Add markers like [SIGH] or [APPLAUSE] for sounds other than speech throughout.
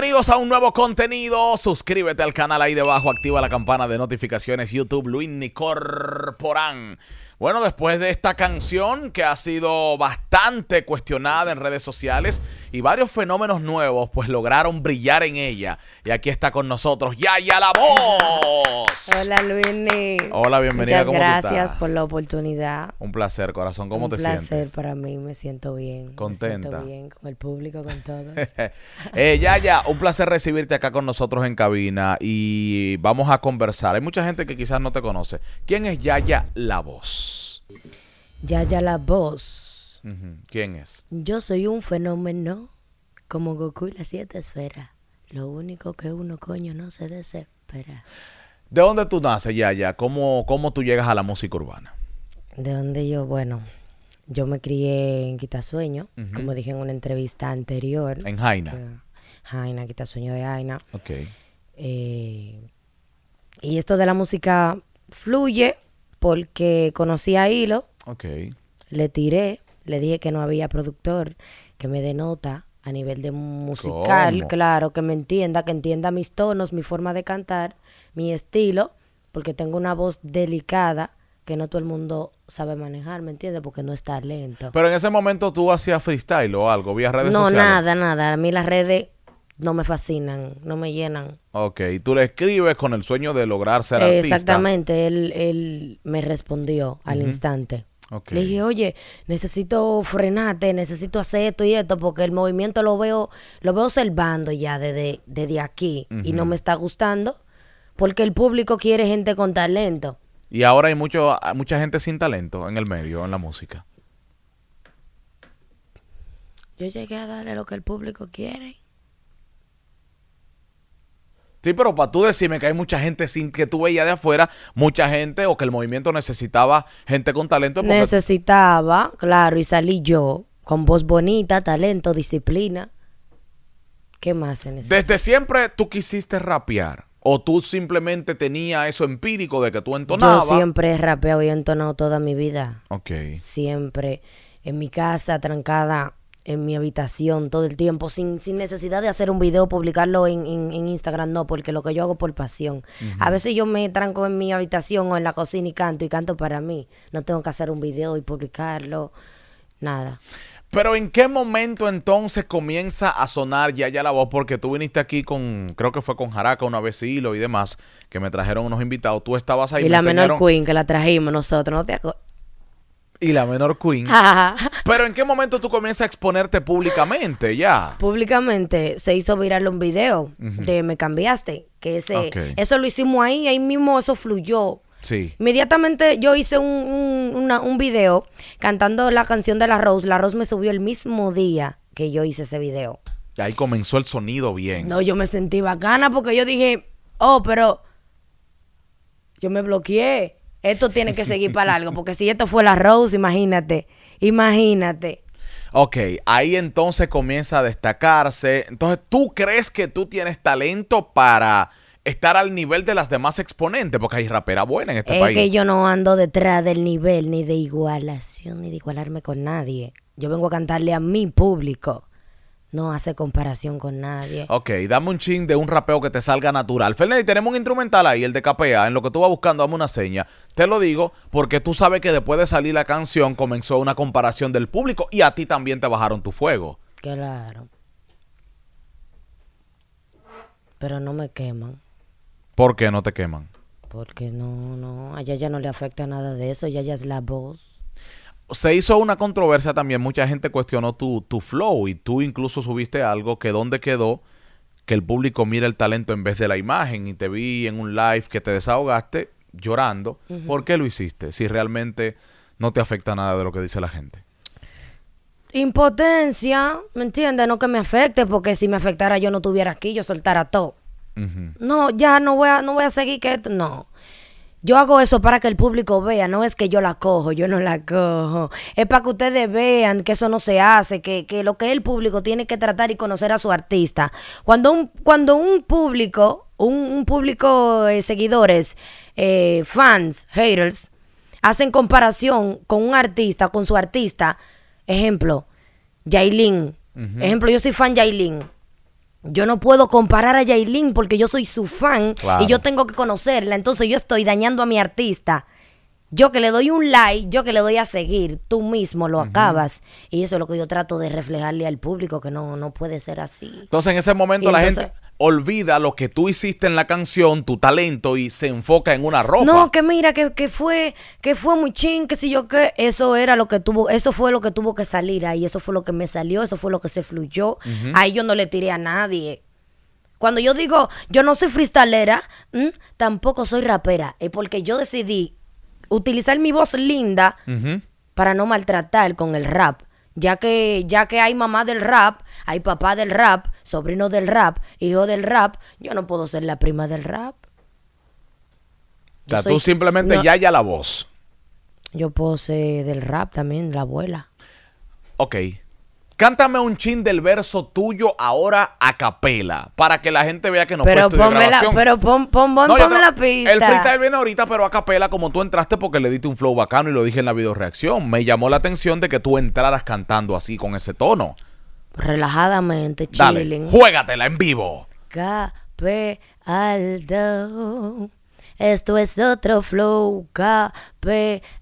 Bienvenidos a un nuevo contenido. Suscríbete al canal ahí debajo, activa la campana de notificaciones. YouTube Luis Nicorporán. Bueno, después de esta canción que ha sido bastante cuestionada en redes sociales y varios fenómenos nuevos pues lograron brillar en ella. Y aquí está con nosotros Yaya La Voz. Hola Luini. Hola, bienvenida. Muchas gracias por la oportunidad. Un placer, corazón. ¿Cómo te sientes? Un placer para mí, me siento bien. Contenta. Me siento bien con el público, con todos. [LAUGHS] Eh, Yaya, un placer recibirte acá con nosotros en cabina y vamos a conversar. Hay mucha gente que quizás no te conoce. ¿Quién es Yaya La Voz? Yaya la voz. ¿Quién es? Yo soy un fenómeno como Goku y las siete esferas. Lo único que uno, coño, no se desespera. ¿De dónde tú naces, Yaya? ¿Cómo, cómo tú llegas a la música urbana? De dónde yo, bueno, yo me crié en Quitasueño, como dije en una entrevista anterior. En Jaina. Jaina, Quitasueño de Jaina. Ok. Eh, y esto de la música fluye porque conocí a Hilo. Ok. Le tiré, le dije que no había productor que me denota a nivel de musical, claro, que me entienda, que entienda mis tonos, mi forma de cantar, mi estilo, porque tengo una voz delicada que no todo el mundo sabe manejar, ¿me entiendes? Porque no está lento. Pero en ese momento tú hacías freestyle o algo, vía redes sociales. No, nada, nada. A mí las redes no me fascinan, no me llenan. Ok, y tú le escribes con el sueño de lograr ser artista. Exactamente, él, él me respondió al instante. Le dije, oye, necesito frenarte, necesito hacer esto y esto, porque el movimiento lo veo, lo veo observando ya desde, desde aquí y no me está gustando, porque el público quiere gente con talento. Y ahora hay mucho, mucha gente sin talento en el medio, en la música. Yo llegué a darle lo que el público quiere. Sí, pero para tú decirme que hay mucha gente sin que tú veías de afuera, mucha gente o que el movimiento necesitaba gente con talento. Necesitaba, claro, y salí yo con voz bonita, talento, disciplina. ¿Qué más se necesita? Desde siempre tú quisiste rapear. ¿O tú simplemente tenías eso empírico de que tú entonabas? Yo siempre he rapeado y he entonado toda mi vida. Ok. Siempre. En mi casa, trancada, en mi habitación todo el tiempo, sin, sin necesidad de hacer un video, publicarlo en, Instagram, no, porque lo que yo hago por pasión. A veces yo me tranco en mi habitación o en la cocina y canto, y canto para mí. No tengo que hacer un video y publicarlo, nada. Pero ¿en qué momento entonces comienza a sonar ya ya la voz? Porque tú viniste aquí con, creo que fue con Jaraca una vez y demás, que me trajeron unos invitados. Tú estabas ahí. Y la menor queen que la trajimos nosotros, ¿no te y la menor queen. [LAUGHS] Pero ¿en qué momento tú comienzas a exponerte públicamente ya? Públicamente se hizo viral un video de Me cambiaste, que ese eso lo hicimos ahí, ahí mismo eso fluyó. Sí. Inmediatamente yo hice un, un video cantando la canción de la Rose. La Rose me subió el mismo día que yo hice ese video. Ahí comenzó el sonido bien. No, yo me sentí bacana porque yo dije, oh, pero yo me bloqueé. Esto tiene que seguir para algo porque si esto fue la Rose, imagínate, imagínate. Ok, ahí entonces comienza a destacarse. Entonces, ¿tú crees que tú tienes talento para estar al nivel de las demás exponentes? Porque hay rapera buena en este país. Es que yo no ando detrás del nivel, ni de igualación, ni de igualarme con nadie. Yo vengo a cantarle a mi público no hace comparación con nadie. Ok, dame un chin de un rapeo que te salga natural. Fernández, tenemos un instrumental ahí, el de KPA, en lo que tú vas buscando, dame una seña. Te lo digo porque tú sabes que después de salir la canción comenzó una comparación del público y a ti también te bajaron tu fuego. Claro. Pero no me queman. ¿Por qué no te queman? Porque no, no, a ella ya no le afecta nada de eso, ella es la voz se hizo una controversia también, mucha gente cuestionó tu, flow y tú incluso subiste algo que dónde quedó que el público mira el talento en vez de la imagen y te vi en un live que te desahogaste llorando. ¿Por qué lo hiciste si realmente no te afecta nada de lo que dice la gente? Impotencia, ¿me entiendes? No que me afecte, porque si me afectara yo no estuviera aquí, yo soltara todo. No, ya no voy a, no voy a seguir que esto. No. Yo hago eso para que el público vea, no es que yo la cojo, yo no la cojo. Es para que ustedes vean que eso no se hace, que, que lo que el público tiene que tratar y conocer a su artista. Cuando un, cuando un público, un, público eh, seguidores, eh, fans, haters, hacen comparación con un artista, con su artista, ejemplo, Yailin. Ejemplo, yo soy fan Yailin yo no puedo comparar a Yailin porque yo soy su fan y yo tengo que conocerla. Entonces yo estoy dañando a mi artista. Yo que le doy un like, yo que le doy a seguir, tú mismo lo acabas. Y eso es lo que yo trato de reflejarle al público, que no, no puede ser así. Entonces en ese momento la gente olvida lo que tú hiciste en la canción, tu talento, y se enfoca en una ropa. No, que mira, que, fue, que fue muy ching, que si yo que eso era lo que tuvo, eso fue lo que tuvo que salir ahí, eso fue lo que me salió, eso fue lo que se fluyó. Ahí yo no le tiré a nadie. Cuando yo digo, yo no soy freestalera, tampoco soy rapera, es porque yo decidí utilizar mi voz linda para no maltratar con el rap. Ya que, ya que hay mamá del rap, hay papá del rap, sobrino del rap, hijo del rap, yo no puedo ser la prima del rap. o sea, tú simplemente ya ya la voz. Yo puedo ser del rap también, la abuela. Ok. Cántame un chin del verso tuyo ahora a capela, para que la gente vea que no pero ponme La, pero ponme la pista. El freestyle viene ahorita, pero a capela, como tú entraste porque le diste un flow bacano y lo dije en la video reacción Me llamó la atención de que tú entraras cantando así, con ese tono relajadamente, Dale, Juégatela en vivo. aldo. Esto es otro flow,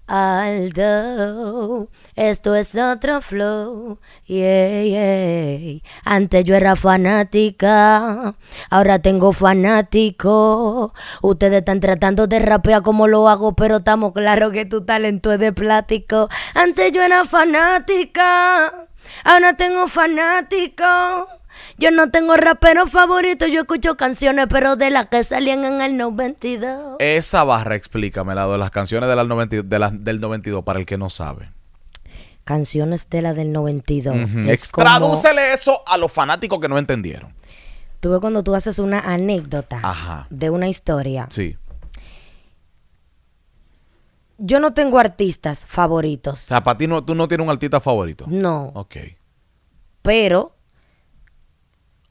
aldo. Esto es otro flow, yeah, yeah. Antes yo era fanática, ahora tengo fanático. Ustedes están tratando de rapear como lo hago, pero estamos claros que tu talento es de plástico. Antes yo era fanática no tengo fanáticos. Yo no tengo rapero favorito, yo escucho canciones, pero de las que salían en el 92. Esa barra, explícame, la de las canciones de del 92, para el que no sabe. Canciones de la del 92. Uh eso a los fanáticos que no entendieron. Tuve cuando tú haces una anécdota de una historia. Sí yo no tengo artistas favoritos. O sea, para ti no, tú no tienes un artista favorito. No. Ok. Pero,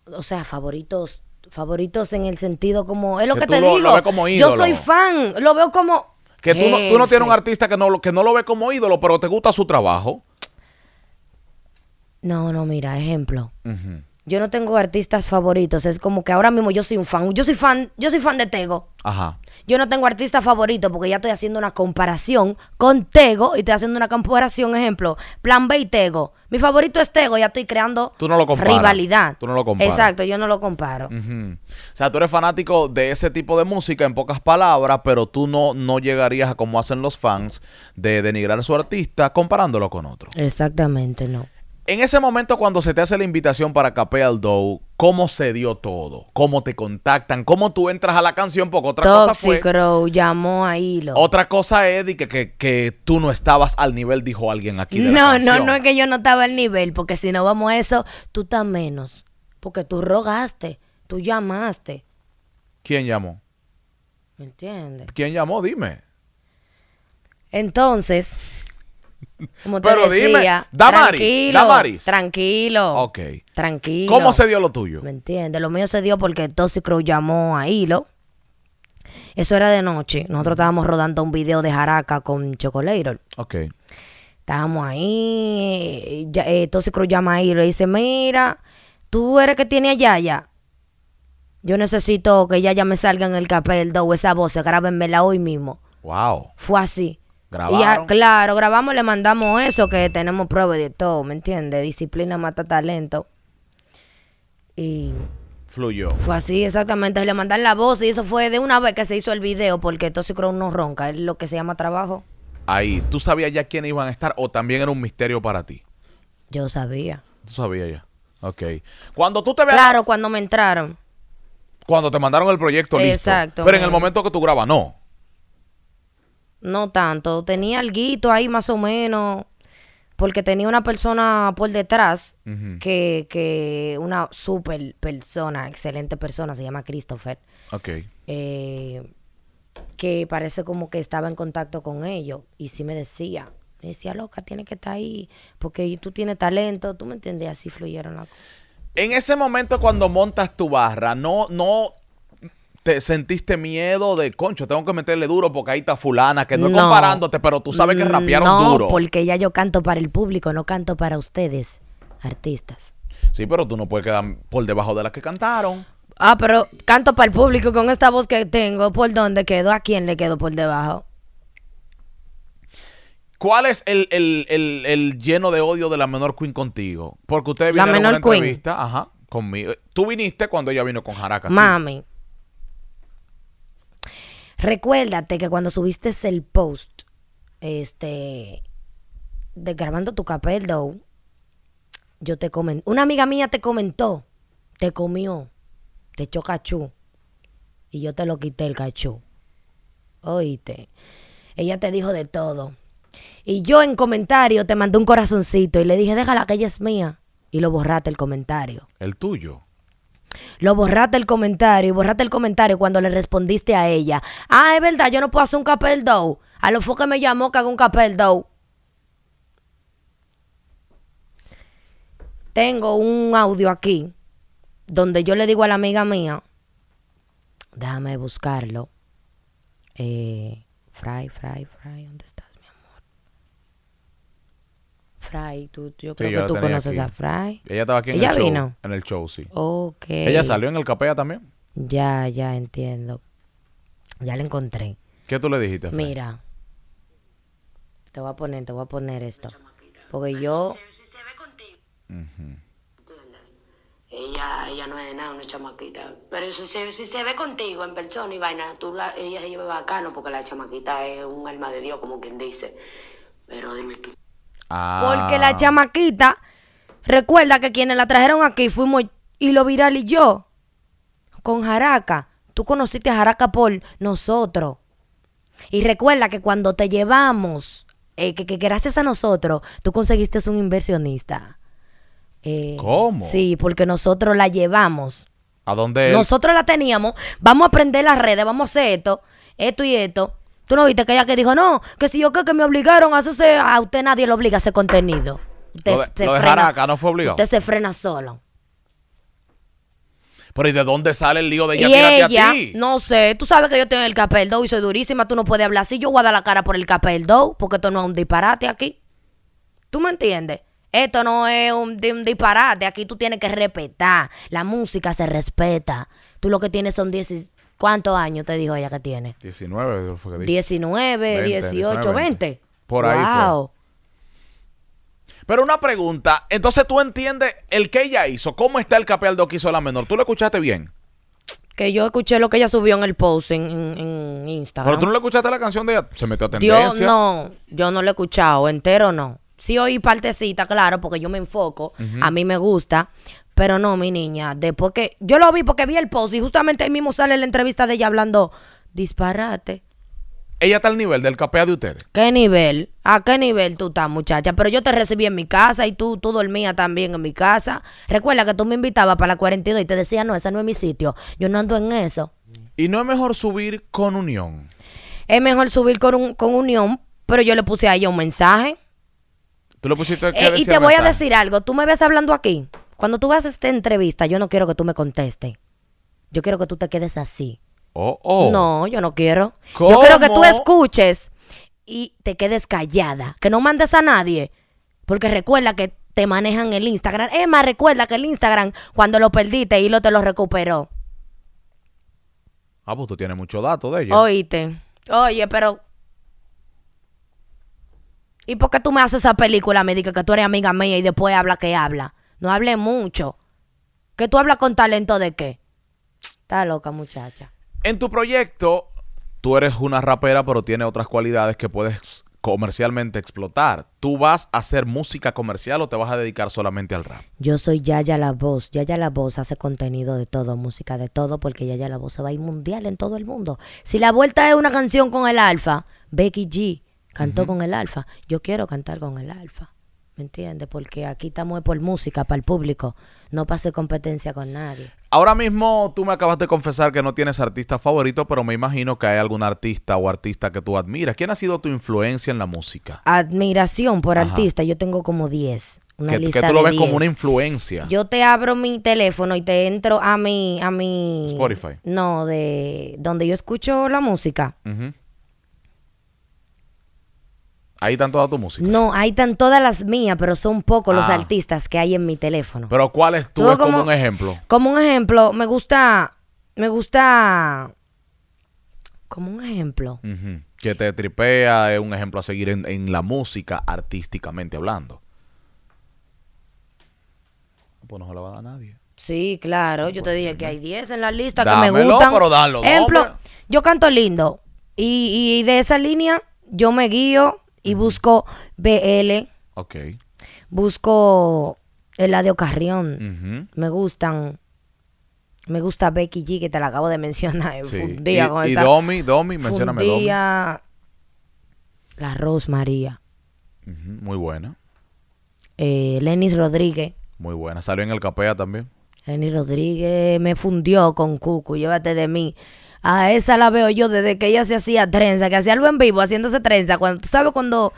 o sea, favoritos, favoritos en el sentido como, es lo que, te digo. como Yo soy fan, lo veo como... Que tú no, tú no, tienes un artista que no, que no lo ve como ídolo, pero te gusta su trabajo. No, no, mira, ejemplo yo no tengo artistas favoritos. Es como que ahora mismo yo soy un fan. Yo soy fan, yo soy fan de Tego. Ajá. Yo no tengo artista favorito porque ya estoy haciendo una comparación con Tego y estoy haciendo una comparación, ejemplo, Plan B y Tego. Mi favorito es Tego, ya estoy creando rivalidad. Tú no lo comparas. Exacto, yo no lo comparo. O sea, tú eres fanático de ese tipo de música, en pocas palabras, pero tú no, no llegarías a como hacen los fans de denigrar a su artista comparándolo con otro. Exactamente, no. En ese momento cuando se te hace la invitación para Capel Dow, ¿cómo se dio todo? ¿Cómo te contactan? ¿Cómo tú entras a la canción? Porque otra cosa fue... Crow llamó a Hilo. Otra cosa, es que, que, tú no estabas al nivel, dijo alguien aquí No, no, no es que yo no estaba al nivel, porque si no vamos a eso, tú estás menos. Porque tú rogaste, tú llamaste. ¿Quién llamó? ¿Me entiendes? ¿Quién llamó? Dime. Entonces... Pero dime, Damaris, tranquilo, Damaris. tranquilo. Tranquilo. ¿Cómo se dio lo tuyo? ¿Me entiendes? Lo mío se dio porque Tosi Cruz llamó a Hilo. Eso era de noche. Nosotros estábamos rodando un video de Jaraca con Chocoleiro. Estábamos ahí. Tosi eh, llama a Hilo y dice, mira, tú eres que tiene a Yaya. Yo necesito que Yaya me salga en el capel, O esa voz, grábenmela hoy mismo. Wow. Fue así. Grabaron. claro, grabamos, le mandamos eso, que tenemos pruebas de todo, ¿me entiendes? Disciplina mata talento. Y. Fluyó. Fue así, exactamente. Le mandan la voz y eso fue de una vez que se hizo el video, porque que no ronca, es lo que se llama trabajo. Ahí, ¿tú sabías ya quién iban a estar o también era un misterio para ti? Yo sabía. Tú sabías ya. Ok. Cuando tú te Claro, cuando me entraron. Cuando te mandaron el proyecto Exacto, Pero en el momento que tú grabas, no no tanto. Tenía algo ahí más o menos, porque tenía una persona por detrás, que, que una super persona, excelente persona, se llama Christopher. Ok. Eh, que parece como que estaba en contacto con ellos y sí me decía. Me decía, loca, tiene que estar ahí, porque tú tienes talento, tú me entiendes. así fluyeron las cosas. En ese momento cuando montas tu barra, no, no sentiste miedo de, concho, tengo que meterle duro porque ahí está fulana, que no, es comparándote, pero tú sabes que mm, rapearon duro. No, porque ya yo canto para el público, no canto para ustedes, artistas. Sí, pero tú no puedes quedar por debajo de las que cantaron. Ah, pero canto para el público con esta voz que tengo, ¿por dónde quedo? ¿A quién le quedo por debajo? ¿Cuál es el, el, el, lleno de odio de la menor queen contigo? Porque usted vino la menor queen. ajá, conmigo. Tú viniste cuando ella vino con Jaraca. Mami. Recuérdate que cuando subiste el post, este, de grabando tu capel, yo te comenté, una amiga mía te comentó, te comió, te echó cachú, y yo te lo quité el cachú. Oíste, ella te dijo de todo. Y yo en comentario te mandé un corazoncito y le dije, déjala que ella es mía. Y lo borraste el comentario. ¿El tuyo? Lo borraste el comentario y borraste el comentario cuando le respondiste a ella. Ah, es verdad, yo no puedo hacer un capel dough. A lo que me llamó que haga un capel dough. Tengo un audio aquí donde yo le digo a la amiga mía, déjame buscarlo. Eh, fry, fry, fry, ¿dónde está? Fry. yo creo que tú conoces a Fry. Ella estaba aquí en el show. En el show, sí. Ok. Ella salió en el capea también. Ya, ya entiendo. Ya la encontré. ¿Qué tú le dijiste? Mira, te voy a poner, te voy a poner esto. Porque yo... se ve Ella, ella no es de nada, una chamaquita. Pero si se, si se ve contigo en persona y vaina, tú la, ella se lleva bacano porque la chamaquita es un alma de Dios, como quien dice. Pero dime tú. Porque la ah. chamaquita, recuerda que quienes la trajeron aquí fuimos y lo viral y yo. Con Jaraca. Tú conociste a Jaraca por nosotros. Y recuerda que cuando te llevamos, eh, que, gracias a nosotros, tú conseguiste un inversionista. Eh, ¿Cómo? Sí, porque nosotros la llevamos. ¿A dónde? Nosotros la teníamos. Vamos a aprender las redes, vamos a hacer esto, esto y esto. Tú no viste que ella que dijo, no, que si yo creo que me obligaron a hacerse, a usted nadie le obliga a hacer contenido. Usted se frena, no fue obligado. Usted se frena solo. Pero ¿y de dónde sale el lío de ella? ti? No sé, tú sabes que yo tengo el capeldo y soy durísima, tú no puedes hablar así, yo voy a dar la cara por el capeldo, porque esto no es un disparate aquí. ¿Tú me entiendes? Esto no es un, un, disparate. Aquí tú tienes que respetar. La música se respeta. Tú lo que tienes son 10, ¿Cuántos años te dijo ella que tiene? 19, 18, 20. Por ahí. Fue. Pero una pregunta, entonces tú entiendes el que ella hizo, cómo está el capealdo que hizo la menor. ¿Tú lo escuchaste bien? Que yo escuché lo que ella subió en el post en, Instagram. Pero tú no le escuchaste la canción de ella, se metió a tendencia. Yo no, yo no lo he escuchado, entero no. Sí oí partecita, claro, porque yo me enfoco, a mí me gusta, pero no, mi niña, después que yo lo vi porque vi el post y justamente ahí mismo sale la entrevista de ella hablando disparate. Ella está al nivel del capea de ustedes. ¿Qué nivel? ¿A qué nivel tú estás, muchacha? Pero yo te recibí en mi casa y tú, tú dormías también en mi casa. Recuerda que tú me invitabas para la 42 y te decía, no, ese no es mi sitio. Yo no ando en eso. ¿Y no es mejor subir con unión? Es mejor subir con, un, con unión, pero yo le puse a ella un mensaje. ¿Tú le pusiste que mensaje? Eh, y te voy a decir algo. Tú me ves hablando aquí. Cuando tú vas a esta entrevista, yo no quiero que tú me contestes. Yo quiero que tú te quedes así. Oh, oh. No, yo no quiero. ¿Cómo? Yo quiero que tú escuches y te quedes callada. Que no mandes a nadie. Porque recuerda que te manejan el Instagram. Emma, recuerda que el Instagram, cuando lo perdiste, lo te lo recuperó. Ah, pues tú tienes mucho dato de ella. Oíste. Oye, pero. ¿Y por qué tú me haces esa película? Me dices que tú eres amiga mía y después habla que habla. No hable mucho. ¿Que tú hablas con talento de qué? Está loca, muchacha. En tu proyecto, tú eres una rapera, pero tiene otras cualidades que puedes comercialmente explotar. ¿Tú vas a hacer música comercial o te vas a dedicar solamente al rap? Yo soy Yaya La Voz. Yaya La Voz hace contenido de todo, música de todo, porque Yaya La Voz se va a ir mundial en todo el mundo. Si la vuelta es una canción con el alfa, Becky G cantó con el alfa, yo quiero cantar con el alfa. ¿Me entiendes? Porque aquí estamos por música, para el público. No pase competencia con nadie. Ahora mismo tú me acabas de confesar que no tienes artista favorito, pero me imagino que hay algún artista o artista que tú admiras. ¿Quién ha sido tu influencia en la música? Admiración por artista. Yo tengo como 10. Una que, que tú lo ves como una influencia. Yo te abro mi teléfono y te entro a mi... A mi... Spotify. No, de donde yo escucho la música. Ajá. Ahí están todas tus músicas. No, ahí están todas las mías, pero son pocos los ah. artistas que hay en mi teléfono. Pero ¿cuál es tú? como un ejemplo. Como un ejemplo, me gusta, me gusta, como un ejemplo. Que te tripea, es un ejemplo a seguir en, la música artísticamente hablando. Pues no se lo va a dar nadie. Sí, claro, yo te dije que hay 10 en la lista que me Dámelo, gustan. pero dalo, Ejemplo, yo canto lindo y, y de esa línea yo me guío y busco BL. Ok. Busco Eladio Carrión. Me gustan. Me gusta Becky G, que te la acabo de mencionar. Fundía y, Domi, Domi, mencioname Domi. La Rosmaría, María. Muy buena. Eh, Lenis Rodríguez. Muy buena. Salió en el Capea también. Lenis Rodríguez me fundió con Cucu. Llévate de mí. A esa la veo yo desde que ella se hacía trenza, que hacía algo en vivo haciéndose trenza. Cuando, ¿Tú sabes cuando,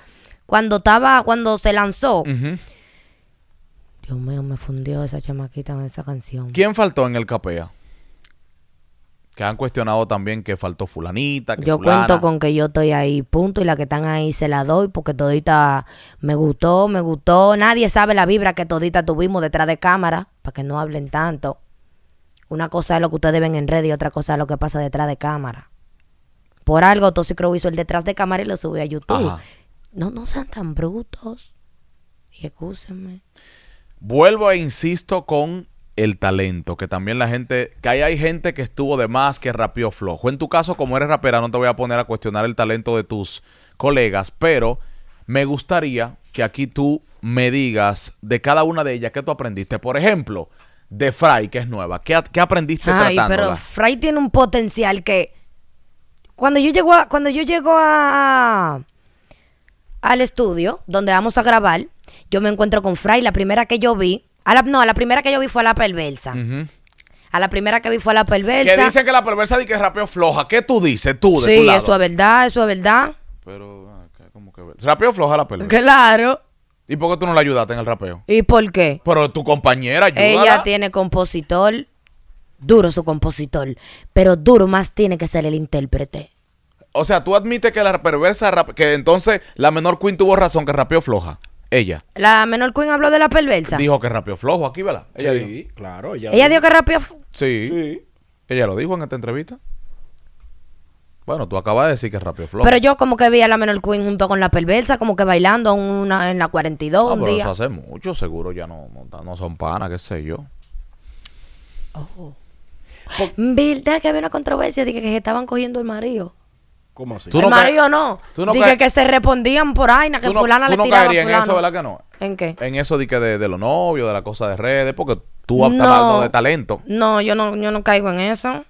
cuando estaba, cuando se lanzó? Dios mío, me fundió esa chamaquita con esa canción. ¿Quién faltó en el capea? Que han cuestionado también que faltó fulanita. Que yo cuento con que yo estoy ahí, punto. Y la que están ahí se la doy porque todita me gustó, me gustó. Nadie sabe la vibra que todita tuvimos detrás de cámara, para que no hablen tanto. Una cosa es lo que ustedes ven en red y otra cosa es lo que pasa detrás de cámara. Por algo que hizo el detrás de cámara y lo subió a YouTube. No, no sean tan brutos. Y excúsenme. Vuelvo e insisto con el talento, que también la gente, que ahí hay gente que estuvo de más, que rapió flojo. En tu caso, como eres rapera, no te voy a poner a cuestionar el talento de tus colegas, pero me gustaría que aquí tú me digas de cada una de ellas que tú aprendiste. Por ejemplo, de Fry, que es nueva? ¿Qué, qué aprendiste Ay, pero Fry tiene un potencial que... Cuando yo llego cuando yo llego a, al estudio donde vamos a grabar, yo me encuentro con Fry. La primera que yo vi... A la, no, la primera que yo vi fue a La Perversa. A la primera que vi fue a La Perversa. Que dicen que La Perversa dice que rapeo floja. ¿Qué tú dices tú de tu lado? Sí, eso es verdad, eso es verdad. Pero... ¿Cómo ah, que... Rapeó floja La Perversa. Claro. ¿Y por qué tú no la ayudaste en el rapeo? ¿Y por qué? Pero tu compañera ayuda. Ella tiene compositor. Duro su compositor. Pero duro más tiene que ser el intérprete. O sea, tú admites que la perversa. que entonces la menor Queen tuvo razón que rapeó floja. Ella. La menor Queen habló de la perversa. Dijo que rapeó flojo aquí, ¿verdad? sí, dijo. claro. Ella, dijo que rapeó. Sí. Sí. Ella lo dijo en esta entrevista. Bueno, tú acabas de decir que es rápido flow. Pero yo como que vi a la menor queen junto con la perversa, como que bailando en la 42 ah, pero Eso hace mucho, seguro ya no, no son panas, qué sé yo. Oh. Bill, ¿Verdad que había una controversia de que, se estaban cogiendo el marido? ¿Cómo así? el no marido no. Dije que se respondían por aina, que fulana le tiraba no fulano. en eso, ¿verdad que no? ¿En qué? En eso de de, los novios, de la cosa de redes, porque tú hablas de talento. No, yo no, yo no caigo en eso.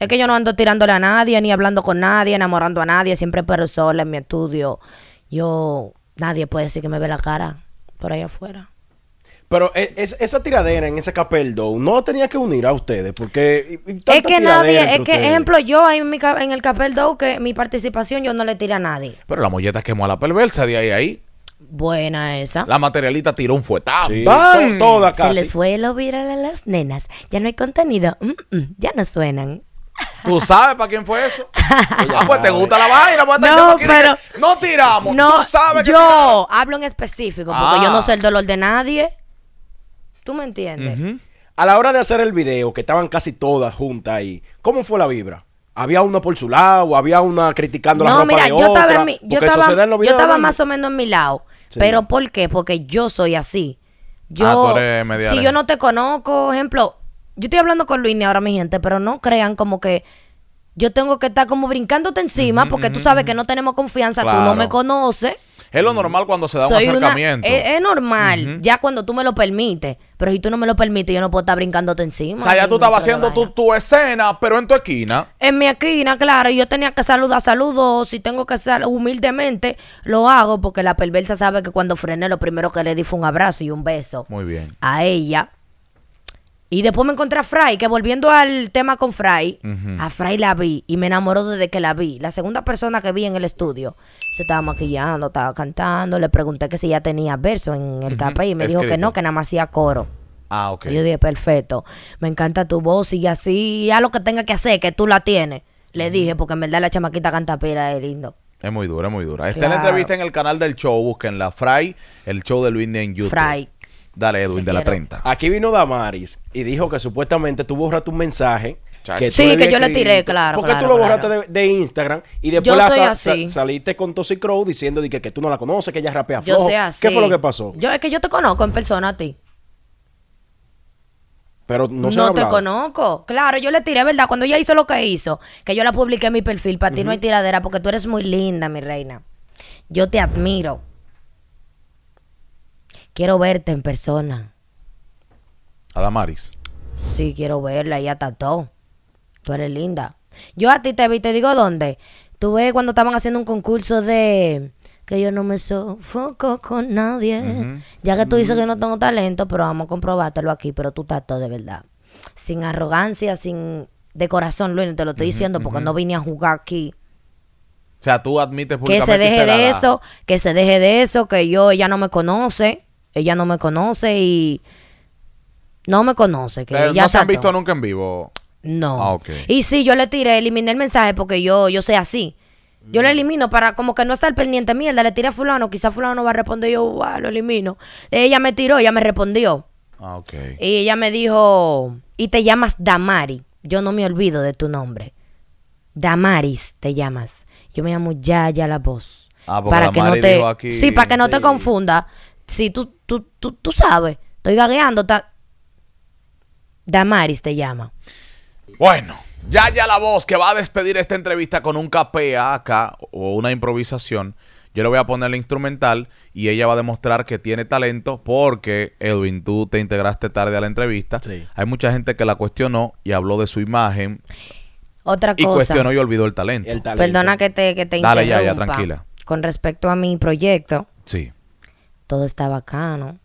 Es que yo no ando tirándole a nadie, ni hablando con nadie, enamorando a nadie, siempre pero sola en mi estudio. Yo, nadie puede decir que me ve la cara por ahí afuera. Pero e, esa tiradera en ese capeldo no la tenía que unir a ustedes, porque. Es que nadie, es que, ejemplo, yo en, mi, en el capeldo, que mi participación yo no le tiré a nadie. Pero la molleta quemó a la perversa de ahí a ahí. Buena esa. La materialita tiró un fuetazo. Sí, Toda casi. Se les fue lo viral a las nenas. Ya no hay contenido. Mm, mm, ya no suenan. ¿Tú sabes para quién fue eso? [LAUGHS] Ah, pues te gusta la vaina, pues no, pero, no tiramos. No, sabes yo hablo en específico porque yo no ah. sé el dolor de nadie. ¿Tú me entiendes? A la hora de hacer el video, que estaban casi todas juntas ahí, ¿cómo fue la vibra? ¿Había una por su lado? ¿Había una criticando la ropa mira, yo Estaba yo, estaba, más o menos en mi lado. ¿Pero por qué? Porque yo soy así. Ah, yo, si yo no te conozco, ejemplo, yo estoy hablando con Luini ahora, mi gente, pero no crean como que yo tengo que estar como brincándote encima porque tú sabes que no tenemos confianza, tú no me conoces. Es lo normal cuando se da un acercamiento. es, normal, ya cuando tú me lo permites. Pero si tú no me lo permites, yo no puedo estar brincándote encima. O sea, ya tú estabas haciendo tu, tu, escena, pero en tu esquina. En mi esquina, claro. Y yo tenía que saludar, saludos. Si tengo que ser humildemente, lo hago porque la perversa sabe que cuando frené, lo primero que le di fue un abrazo y un beso. Muy bien. A ella. Y después me encontré a Fry, que volviendo al tema con Fry, a Fray la vi y me enamoró desde que la vi. La segunda persona que vi en el estudio se estaba maquillando, estaba cantando. Le pregunté que si ya tenía verso en el uh y me dijo que no, que nada más hacía coro. Ah, ok. Y yo dije, perfecto, me encanta tu voz y así, ya lo que tenga que hacer, que tú la tienes. Le dije, porque en verdad la chamaquita canta pila, es lindo. Es muy dura, es muy dura. Está en la entrevista en el canal del show, búsquenla. Fray, Fry, el show de Luis en YouTube. Fry. Dale, Edwin, de la 30. Aquí vino Damaris y dijo que supuestamente tú borraste un mensaje. Que sí, que yo le tiré, claro. Porque tú lo borraste de, Instagram y después saliste con Tosi Crow diciendo que, que, tú no la conoces, que ella rapea flojo. Yo sé, así. ¿Qué fue lo que pasó? Yo, es que yo te conozco en persona a ti. Pero no se No te conozco. Claro, yo le tiré, ¿verdad? Cuando ella hizo lo que hizo, que yo la publiqué en mi perfil, para ti no hay tiradera porque tú eres muy linda, mi reina. Yo te admiro quiero verte en persona. Adamaris. Sí, quiero verla, ella tató. Tú eres linda. Yo a ti te vi, te digo dónde. Tú ves cuando estaban haciendo un concurso de que yo no me sofoco con nadie. Ya que tú dices que no tengo talento, pero vamos a comprobártelo aquí, pero tú tató de verdad. Sin arrogancia, sin de corazón, Luis, te lo estoy diciendo porque no vine a jugar aquí. O sea, tú admites públicamente que se deje de eso, que se deje de eso, que yo ya no me conoce ella no me conoce y no me conoce. Que ella ¿No se han visto nunca en vivo? No. Ah, y sí, yo le tiré, eliminé el mensaje porque yo, yo soy así. Yo le mm. elimino para como que no estar pendiente mierda. Le tiré a fulano, quizá fulano va a responder. Yo lo elimino. Ella me tiró, ella me respondió. Ah, y ella me dijo, y te llamas Damari. Yo no me olvido de tu nombre. Damaris te llamas. Yo me llamo Yaya La Voz. Ah, para que no te, sí, para que no te confunda. Sí, tú, tú, tú, tú sabes. Estoy gagueando. Damaris te llama. Bueno, ya ya la voz que va a despedir esta entrevista con un capea acá o una improvisación. Yo le voy a poner la instrumental y ella va a demostrar que tiene talento porque, Edwin, tú te integraste tarde a la entrevista. Sí. Hay mucha gente que la cuestionó y habló de su imagen. Otra cosa. Y cuestionó y olvidó el talento. Perdona que te, que te Dale, ya, ya, tranquila. Con respecto a mi proyecto. Sí todo está bacano.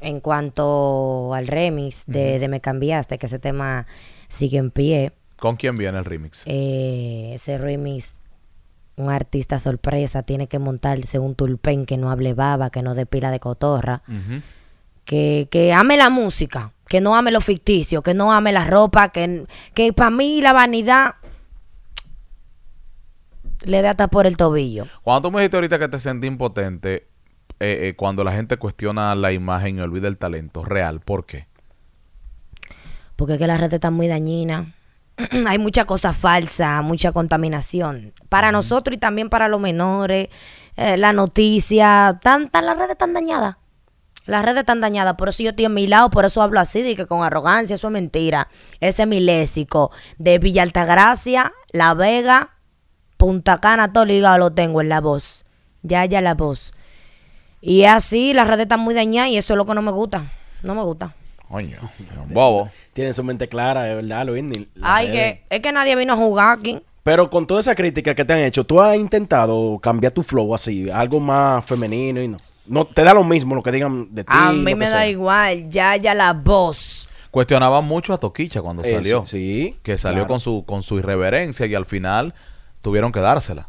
En cuanto al remix de, de Me Cambiaste, que ese tema sigue en pie. ¿Con quién viene el remix? Eh, ese remix, un artista sorpresa, tiene que montarse un tulpen que no hable baba, que no dé pila de cotorra, que, que ame la música, que no ame lo ficticio, que no ame la ropa, que, que para mí la vanidad le da hasta por el tobillo. Cuando tú me dijiste ahorita que te sentí impotente, eh, eh, cuando la gente cuestiona la imagen y olvida el talento real. ¿Por qué? Porque es que las redes están muy dañinas. [CLEARS THROAT] Hay mucha cosa falsa, mucha contaminación. Para nosotros y también para los menores, eh, la noticia, tan, tan, las redes están dañadas. Las redes están dañadas, por eso yo estoy en mi lado, por eso hablo así, de que con arrogancia, eso es mentira. Ese milésico De Villaltagracia, La Vega, Punta Cana, todo ligado lo tengo en la voz. Ya, ya la voz. Y es así, las redes están muy dañadas y eso es lo que no me gusta. No me gusta. Coño, bobo. Tienen su mente clara, de verdad, lo Ay, que es que nadie vino a jugar aquí. Pero con toda esa crítica que te han hecho, ¿tú has intentado cambiar tu flow así? Algo más femenino y no. No, te da lo mismo lo que digan de ti. A mí me da igual, ya, ya la voz. Cuestionaba mucho a Toquicha cuando salió. Sí. Que salió con su, con su irreverencia y al final tuvieron que dársela.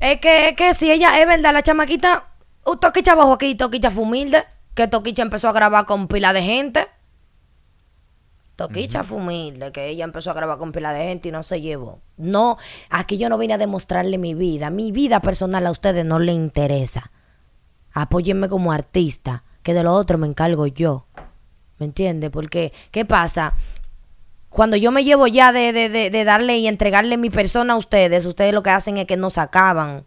Es que, es que si ella es verdad, la chamaquita Toquicha abajo aquí, Toquicha fue humilde. Que Toquicha empezó a grabar con pila de gente. Toquicha Fumilde humilde, que ella empezó a grabar con pila de gente y no se llevó. No, aquí yo no vine a demostrarle mi vida. Mi vida personal a ustedes no le interesa. Apóyenme como artista, que de lo otro me encargo yo. ¿Me entiende? Porque, ¿qué pasa? Cuando yo me llevo ya de, darle y entregarle mi persona a ustedes, ustedes lo que hacen es que nos acaban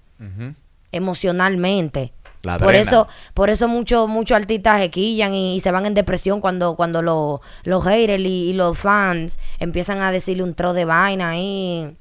emocionalmente por eso, por eso muchos muchos artistas se y, y, se van en depresión cuando, cuando los, los haters y, los fans empiezan a decirle un tro de vaina ahí.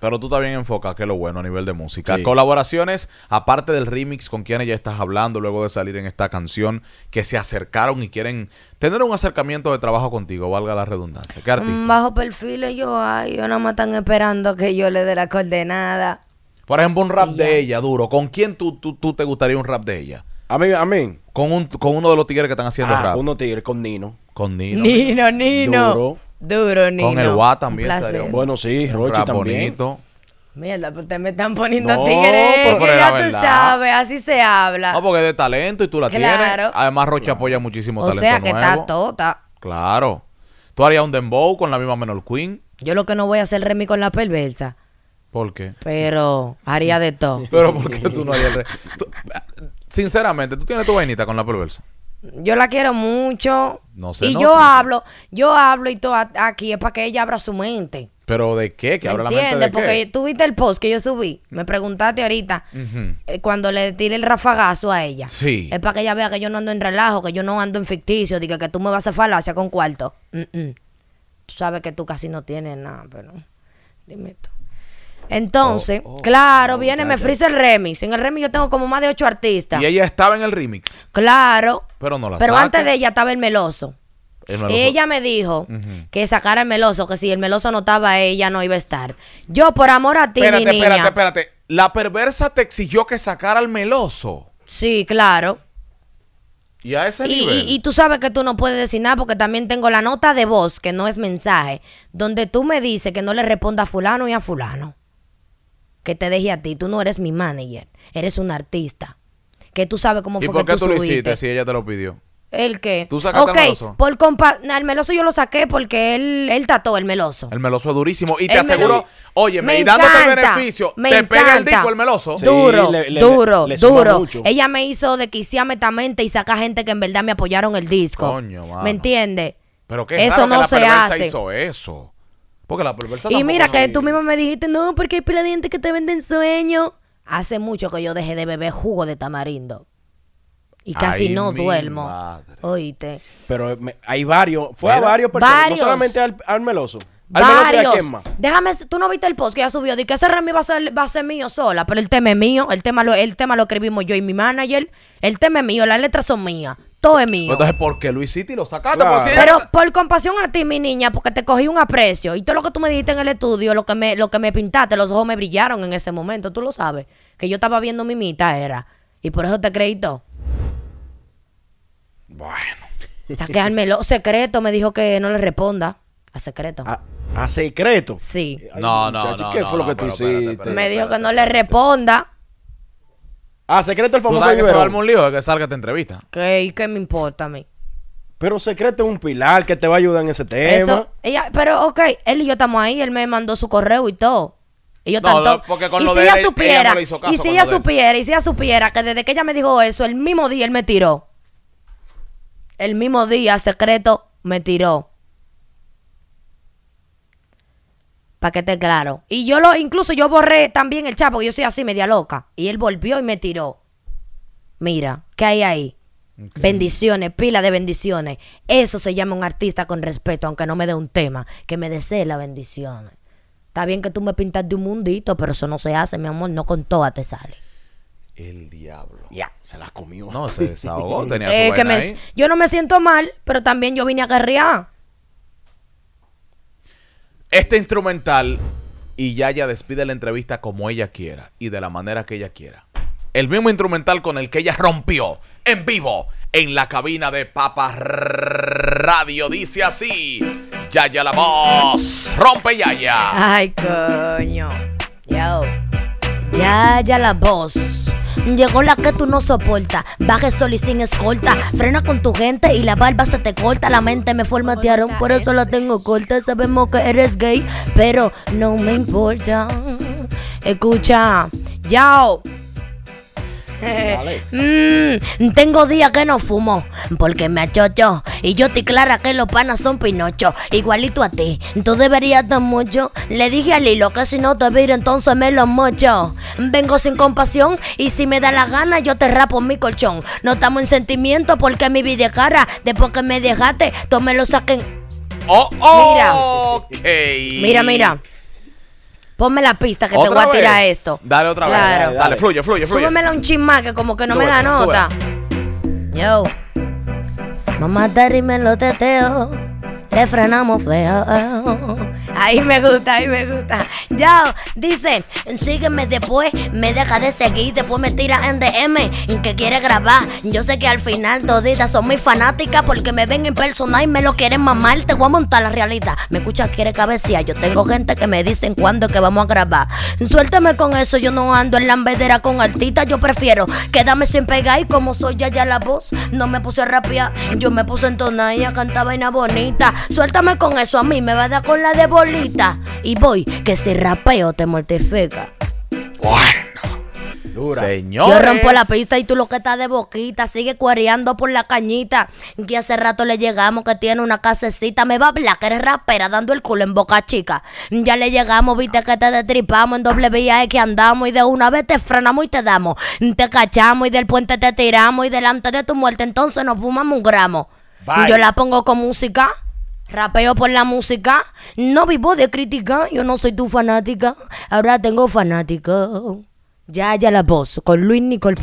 Pero tú también enfocas, que es lo bueno a nivel de música. Colaboraciones, aparte del remix con quienes ya estás hablando luego de salir en esta canción, que se acercaron y quieren tener un acercamiento de trabajo contigo, valga la redundancia. ¿Qué mm, artista? Bajo perfil yo, ay, no me están esperando que yo le dé la coordenada. Por ejemplo, un rap de ella, duro. ¿Con quién tú, tú, te gustaría un rap de ella? A mí, a Con, un, con uno de los tigres que están haciendo ah, rap. Uno tigre, con Nino. Con Nino. Nino, Nino. Duro. Duro, Nino. Con el Guá también. bueno, sí, Rochi Bonito. Mierda, pero ustedes me están poniendo no, tigres. No, ya tú sabes, así se habla. No, porque es de talento y tú la claro. tienes. Además, Roche apoya muchísimo talento. O sea que está tota. Claro. Tú harías un dembow con la misma Menor Queen. Yo lo que no voy a hacer Remy con la perversa. ¿Por qué? Pero haría de todo. [LAUGHS] Pero ¿por qué tú no harías de Sinceramente, ¿tú tienes tu vainita con la perversa? Yo la quiero mucho. No sé. Y yo hablo, yo hablo y todo aquí es para que ella abra su mente. ¿Pero de qué? ¿Que abra la mente Porque tú viste el post que yo subí. Me preguntaste ahorita. Eh, cuando le tiré el rafagazo a ella. Sí. Es para que ella vea que yo no ando en relajo, que yo no ando en ficticio. Diga que, tú me vas a falacia con cuarto. Tú sabes que tú casi no tienes nada, pero... Dime tú. Entonces, oh, oh. claro, viene, me frisa el remix. En el remix yo tengo como más de ocho artistas. Y ella estaba en el remix. Claro. Pero no la Pero antes de ella estaba el meloso. El meloso. Ella me dijo que sacara el meloso, que si el meloso no estaba, ella no iba a estar. Yo, por amor a ti, espérate, niña, espérate, espérate. La perversa te exigió que sacara el meloso. Sí, claro. Y a ese nivel. Y, tú sabes que tú no puedes decir nada porque también tengo la nota de voz, que no es mensaje, donde tú me dices que no le responda a fulano y a fulano que te dejé a ti. Tú no eres mi manager, eres un artista. Que tú sabes cómo fue ¿Y por qué tú, lo hiciste si ella te lo pidió? ¿El qué? ¿Tú sacaste el meloso? Por compa el meloso yo lo saqué porque él, él tató el meloso. El meloso es durísimo. Y te aseguro, oye, me y dándote beneficio, te pega el disco el meloso. duro, duro, duro. Ella me hizo de que hiciera metamente y saca gente que en verdad me apoyaron el disco. Coño, ¿Me entiendes? Pero qué eso no que se hizo eso. Porque la Y mira, que tú misma me dijiste, no, porque hay pila de que te venden sueño Hace mucho que yo dejé de beber jugo de tamarindo. Y casi no duermo. Oíste. Pero hay varios, fue a varios personas, no solamente al, meloso. Al meloso y más. Déjame, tú no viste el post que ya subió. Dice que ese remix va a ser, mío sola, pero el tema es mío. El tema, el tema lo escribimos yo y mi manager. El tema es mío, las letras son mías es pues Entonces, ¿por qué Luis City lo sacaste? Por pues Pero por compasión a ti, mi niña, porque te cogí un aprecio. Y todo lo que tú me dijiste en el estudio, lo que me, lo que me pintaste, los ojos me brillaron en ese momento. Tú lo sabes. Que yo estaba viendo mimita, era. Y por eso te creí todo. Bueno. Saqueármelo. secreto me dijo que no le responda. A secreto. A, secreto. Sí. no, no, ¿Qué fue lo que tú hiciste? me dijo que no le responda. Ah, Secreto el famoso que se a un lío de que salga esta entrevista. ¿Qué? ¿Y qué me importa a mí? Pero Secreto es un pilar que te va a ayudar en ese tema. pero, ok, él y yo estamos ahí. Él me mandó su correo y todo. Y yo tanto. porque con lo de ella supiera, y si ella supiera, y si ella supiera que desde que ella me dijo eso, el mismo día él me tiró. El mismo día, Secreto me tiró. para que esté claro. Y yo lo, incluso yo borré también el chapo porque yo soy así media loca. Y él volvió y me tiró. Mira, ¿qué hay ahí? Bendiciones, pila de bendiciones. Eso se llama un artista con respeto, aunque no me dé un tema, que me desee la bendiciones. Está bien que tú me pintas de un mundito, pero eso no se hace, mi amor, no con todas te sale. El diablo. Ya, se las comió. No, se desahogó, tenía [LAUGHS] que me, Yo no me siento mal, pero también yo vine a guerrear. Este instrumental y Yaya despide la entrevista como ella quiera y de la manera que ella quiera. El mismo instrumental con el que ella rompió en vivo en la cabina de Papa Radio. Dice así: Yaya la voz, rompe Yaya. Ay, coño. Yo. Yaya la voz. Llegó la que tú no soportas, bajes solo y sin escolta. Frena con tu gente y la barba se te corta. La mente me formatearon, por eso la tengo corta. Sabemos que eres gay, pero no me importa. Escucha, yao. [LAUGHS] Mm, tengo días que no fumo, porque me achocho. Y yo te clara que los panas son pinocho, igualito a ti. Tú deberías dar mucho. Le dije al hilo que si no te viro, entonces me lo mocho. Vengo sin compasión y si me da la gana, yo te rapo mi colchón. No estamos en sentimiento porque mi vida es cara. Después que me dejaste, tú me lo saquen. Oh, oh, mira. Mira, mira. Ponme la pista que te voy a tirar esto. Dale otra vez. Dale, dale. fluye, fluye, fluye. Súbemela un chin más que como que no me da nota. Yo. Mamá Terry me lo teteo. Le frenamos feo. Ahí me gusta, ahí me gusta. Yao, dice, sígueme después, me deja de seguir, después me tira en DM que quiere grabar. Yo sé que al final toditas son muy fanáticas porque me ven en persona y me lo quieren mamar. Te voy a montar la realidad. Me escucha, quiere cabecilla Yo tengo gente que me dicen cuándo que vamos a grabar. Suéltame con eso, yo no ando en la lambedera con artistas. Yo prefiero quedarme sin pegar y como soy ya ya la voz, no me puse a rapear. Yo me puse en a cantaba vaina bonita. Suéltame con eso, a mí me va a dar con la de bol y voy, que si rapeo te mortifica. Bueno. señor Yo rompo la pista y tú lo que estás de boquita. Sigue cuareando por la cañita. Que hace rato le llegamos que tiene una casecita. Me va a hablar que eres rapera dando el culo en boca chica. Ya le llegamos, viste que te destripamos. En doble vía es que andamos. Y de una vez te frenamos y te damos. Te cachamos y del puente te tiramos. Y delante de tu muerte entonces nos fumamos un gramo. Yo la pongo con música. Rapeo por la música, no vivo de crítica, yo no soy tu fanática, ahora tengo fanático. Ya, ya la voz, con Luis Nicol